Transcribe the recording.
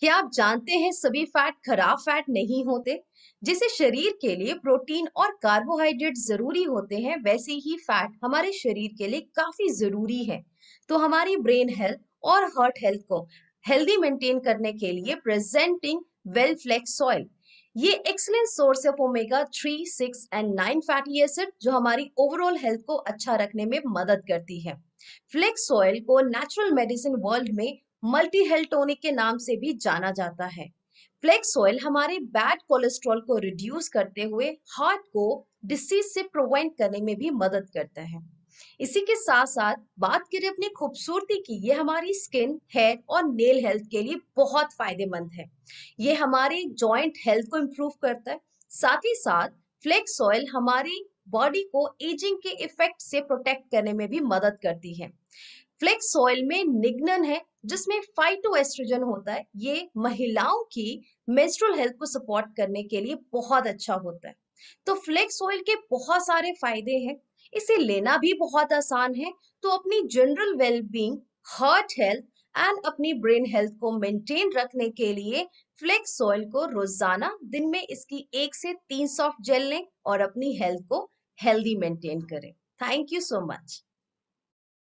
क्या आप जानते हैं सभी फैट खराब फैट नहीं होते जिसे शरीर के लिए प्रोटीन और कार्बोहाइड्रेट जरूरी होते हैं वैसे ही फैट हमारे शरीर के लिए काफी जरूरी है तो हमारी ब्रेन हेल्थ और हार्ट हेल्थ को हेल्दी मेंटेन करने के लिए प्रेजेंटिंग वेल फ्लेक्स ऑयल ये excellent source of omega three six and nine fatty acid जो हमारी ओवरऑल हेल्थ को अच्छा रखने में मदद करती है फ्लेक्स ऑयल को नेचुरल मेडिसिन वर्ल्ड में मल्टी हेल्टोनिक के नाम से भी जाना जाता है फ्लेक्स ऑयल हमारे बैड कोलेस्ट्रॉल को रिड्यूस करते हुए हार्ट को डिसीज से प्रोवेंट करने में भी मदद करता है इसी के साथ साथ बात करें अपनी खूबसूरती की ये हमारी स्किन हेयर और नेल हेल्थ के लिए बहुत फायदेमंद है ये हमारे जॉइंट हेल्थ को इम्प्रूव करता है साथ ही साथ फ्लेक्स ऑयल हमारी बॉडी को एजिंग के इफेक्ट से प्रोटेक्ट करने में भी मदद करती है फ्लेक्स ऑयल में निग्नन है जिसमें फाइटोएस्ट्रोजन होता है ये महिलाओं की मेस्ट्रल हेल्थ को सपोर्ट करने के लिए बहुत अच्छा होता है तो फ्लेक्स ऑयल के बहुत सारे फायदे हैं इसे लेना भी बहुत आसान है तो अपनी general wellbeing heart health and अपनी ब्रेन हेल्थ को मेंटेन रखने के लिए फ्लेक्स ऑयल को रोजाना दिन में इसकी एक से तीन सॉफ्ट जेल लें और अपनी हेल्थ को हेल्दी मेंटेन करें थैंक यू सो मच